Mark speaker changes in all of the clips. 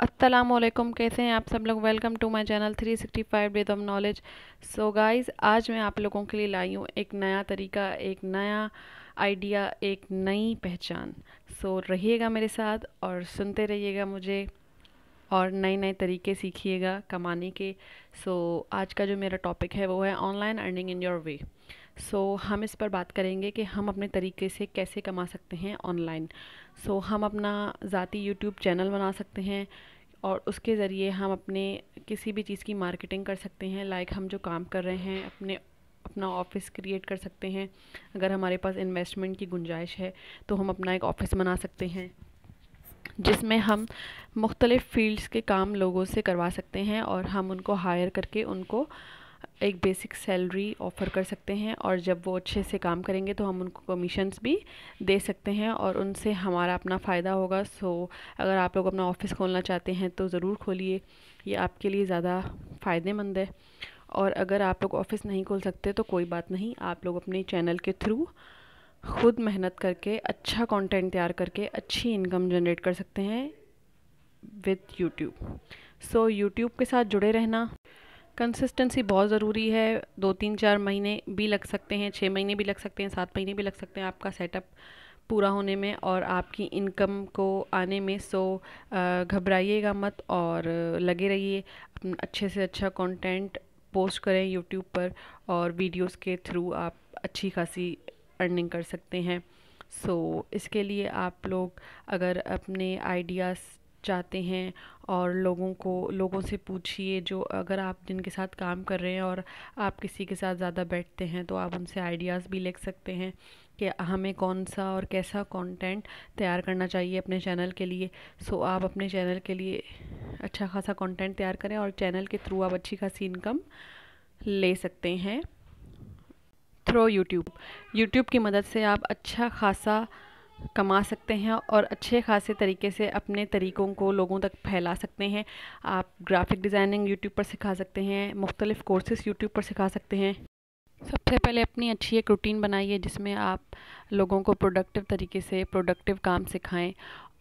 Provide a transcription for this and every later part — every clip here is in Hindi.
Speaker 1: असलम कैसे हैं आप सब लोग welcome to my channel 365 sixty five days of knowledge so guys आज मैं आप लोगों के लिए लाई हूँ एक नया तरीका एक नया आइडिया एक नई पहचान सो so, रहिएगा मेरे साथ और सुनते रहिएगा मुझे और नए नए तरीके सीखिएगा कमाने के सो so, आज का जो मेरा टॉपिक है वो है online earning in your way so so, हम इस पर बात करेंगे कि हम अपने तरीके से कैसे कमा सकते हैं ऑनलाइन सो so, हम अपना ज़ाती यूट्यूब चैनल बना सकते हैं और उसके ज़रिए हम अपने किसी भी चीज़ की मार्केटिंग कर सकते हैं लाइक हम जो काम कर रहे हैं अपने अपना ऑफिस क्रिएट कर सकते हैं अगर हमारे पास इन्वेस्टमेंट की गुंजाइश है तो हम अपना एक ऑफिस बना सकते हैं जिसमें हम मुख्तलिफ़ फील्ड्स के काम लोगों से करवा सकते हैं और हम उनको हायर करके उनको एक बेसिक सैलरी ऑफ़र कर सकते हैं और जब वो अच्छे से काम करेंगे तो हम उनको कमीशंस भी दे सकते हैं और उनसे हमारा अपना फ़ायदा होगा सो अगर आप लोग अपना ऑफ़िस खोलना चाहते हैं तो ज़रूर खोलिए ये आपके लिए ज़्यादा फ़ायदेमंद है और अगर आप लोग ऑफ़िस नहीं खोल सकते तो कोई बात नहीं आप लोग अपने चैनल के थ्रू खुद मेहनत करके अच्छा कॉन्टेंट तैयार करके अच्छी इनकम जनरेट कर सकते हैं विद यूट्यूब सो यूट्यूब के साथ जुड़े रहना कंसिस्टेंसी बहुत ज़रूरी है दो तीन चार महीने भी लग सकते हैं छः महीने भी लग सकते हैं सात महीने भी लग सकते हैं आपका सेटअप पूरा होने में और आपकी इनकम को आने में सो घबराइएगा मत और लगे रहिए अच्छे से अच्छा कंटेंट पोस्ट करें यूट्यूब पर और वीडियोस के थ्रू आप अच्छी खासी अर्निंग कर सकते हैं सो इसके लिए आप लोग अगर अपने आइडियाज़ जाते हैं और लोगों को लोगों से पूछिए जो अगर आप जिनके साथ काम कर रहे हैं और आप किसी के साथ ज़्यादा बैठते हैं तो आप उनसे आइडियाज़ भी ले सकते हैं कि हमें कौन सा और कैसा कंटेंट तैयार करना चाहिए अपने चैनल के लिए सो आप अपने चैनल के लिए अच्छा खासा कंटेंट तैयार करें और चैनल के थ्रू आप अच्छी खासी इनकम ले सकते हैं थ्रो यूट्यूब यूट्यूब की मदद से आप अच्छा खासा कमा सकते हैं और अच्छे खासे तरीके से अपने तरीक़ों को लोगों तक फैला सकते हैं आप ग्राफिक डिज़ाइनिंग यूट्यूब पर सिखा सकते हैं मुख्तलिफ़ कोर्सेज़ यूट्यूब पर सिखा सकते हैं सबसे पहले अपनी अच्छी एक रूटीन बनाइए जिसमें आप लोगों को प्रोडक्टिव तरीके से प्रोडक्टिव काम सिखाएं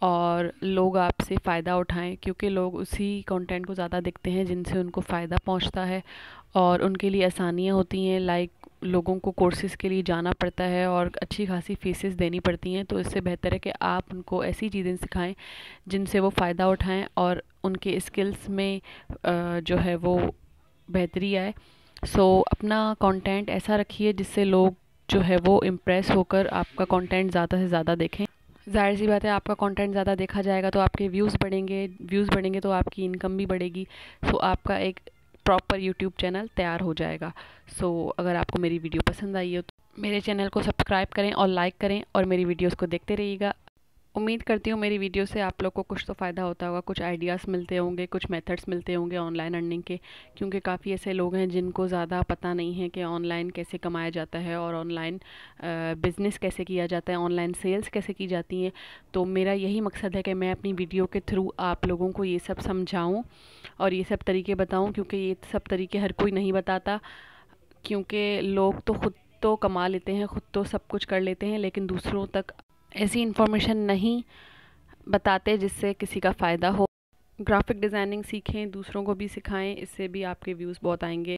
Speaker 1: और लोग आपसे फ़ायदा उठाएं क्योंकि लोग उसी कंटेंट को ज़्यादा देखते हैं जिनसे उनको फ़ायदा पहुंचता है और उनके लिए आसानियाँ होती हैं लाइक लोगों को कोर्सेज़ के लिए जाना पड़ता है और अच्छी खासी फ़ीसेस देनी पड़ती हैं तो इससे बेहतर है कि आप उनको ऐसी चीज़ें सिखाएं जिनसे वो फ़ायदा उठाएं और उनके स्किल्स में जो है वो बेहतरी आए सो अपना कंटेंट ऐसा रखिए जिससे लोग जो है वो इम्प्रेस होकर आपका कंटेंट ज़्यादा से ज़्यादा देखें जाहिर सी बात है आपका कंटेंट ज़्यादा देखा जाएगा तो आपके व्यूज़ बढ़ेंगे व्यूज़ बढ़ेंगे तो आपकी इनकम भी बढ़ेगी सो आपका एक प्रॉपर यूट्यूब चैनल तैयार हो जाएगा सो so, अगर आपको मेरी वीडियो पसंद आई हो तो मेरे चैनल को सब्सक्राइब करें और लाइक करें और मेरी वीडियोस को देखते रहिएगा उम्मीद करती हूँ मेरी वीडियो से आप लोग को कुछ तो फ़ायदा होता होगा कुछ आइडियाज़ मिलते होंगे कुछ मेथड्स मिलते होंगे ऑनलाइन अर्निंग के क्योंकि काफ़ी ऐसे लोग हैं जिनको ज़्यादा पता नहीं है कि ऑनलाइन कैसे कमाया जाता है और ऑनलाइन बिज़नेस कैसे किया जाता है ऑनलाइन सेल्स कैसे की जाती हैं तो मेरा यही मकसद है कि मैं अपनी वीडियो के थ्रू आप लोगों को ये सब समझाऊँ और ये सब तरीके बताऊँ क्योंकि ये सब तरीके हर कोई नहीं बताता क्योंकि लोग तो खुद तो कमा लेते हैं ख़ुद तो सब कुछ कर लेते हैं लेकिन दूसरों तक ऐसी इन्फॉर्मेशन नहीं बताते जिससे किसी का फ़ायदा हो ग्राफिक डिज़ाइनिंग सीखें दूसरों को भी सिखाएं इससे भी आपके व्यूज़ बहुत आएंगे